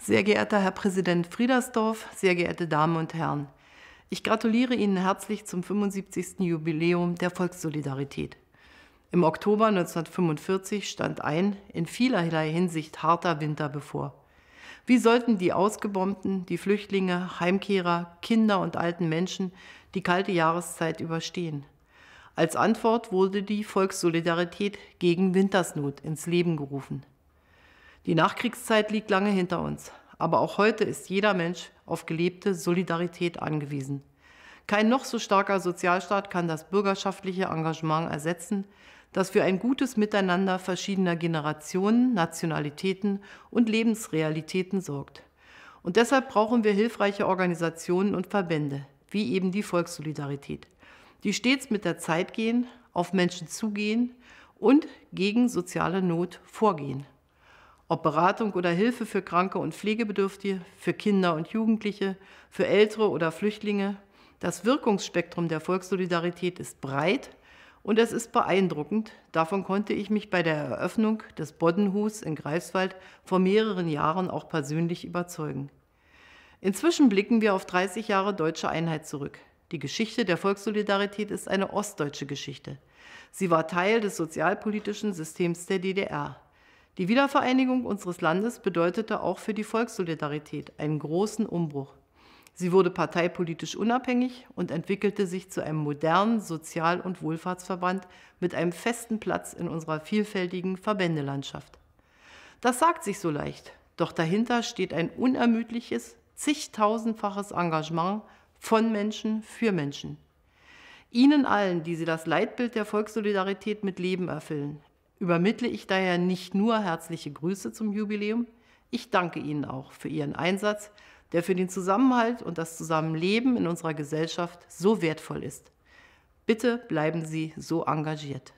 Sehr geehrter Herr Präsident Friedersdorf, sehr geehrte Damen und Herren, ich gratuliere Ihnen herzlich zum 75. Jubiläum der Volkssolidarität. Im Oktober 1945 stand ein in vielerlei Hinsicht harter Winter bevor. Wie sollten die Ausgebombten, die Flüchtlinge, Heimkehrer, Kinder und alten Menschen die kalte Jahreszeit überstehen? Als Antwort wurde die Volkssolidarität gegen Wintersnot ins Leben gerufen. Die Nachkriegszeit liegt lange hinter uns. Aber auch heute ist jeder Mensch auf gelebte Solidarität angewiesen. Kein noch so starker Sozialstaat kann das bürgerschaftliche Engagement ersetzen, das für ein gutes Miteinander verschiedener Generationen, Nationalitäten und Lebensrealitäten sorgt. Und deshalb brauchen wir hilfreiche Organisationen und Verbände, wie eben die Volkssolidarität, die stets mit der Zeit gehen, auf Menschen zugehen und gegen soziale Not vorgehen ob Beratung oder Hilfe für Kranke und Pflegebedürftige, für Kinder und Jugendliche, für Ältere oder Flüchtlinge. Das Wirkungsspektrum der Volkssolidarität ist breit und es ist beeindruckend. Davon konnte ich mich bei der Eröffnung des Boddenhus in Greifswald vor mehreren Jahren auch persönlich überzeugen. Inzwischen blicken wir auf 30 Jahre deutsche Einheit zurück. Die Geschichte der Volkssolidarität ist eine ostdeutsche Geschichte. Sie war Teil des sozialpolitischen Systems der DDR. Die Wiedervereinigung unseres Landes bedeutete auch für die Volkssolidarität einen großen Umbruch. Sie wurde parteipolitisch unabhängig und entwickelte sich zu einem modernen Sozial- und Wohlfahrtsverband mit einem festen Platz in unserer vielfältigen Verbändelandschaft. Das sagt sich so leicht, doch dahinter steht ein unermüdliches, zigtausendfaches Engagement von Menschen für Menschen. Ihnen allen, die Sie das Leitbild der Volkssolidarität mit Leben erfüllen, übermittle ich daher nicht nur herzliche Grüße zum Jubiläum, ich danke Ihnen auch für Ihren Einsatz, der für den Zusammenhalt und das Zusammenleben in unserer Gesellschaft so wertvoll ist. Bitte bleiben Sie so engagiert.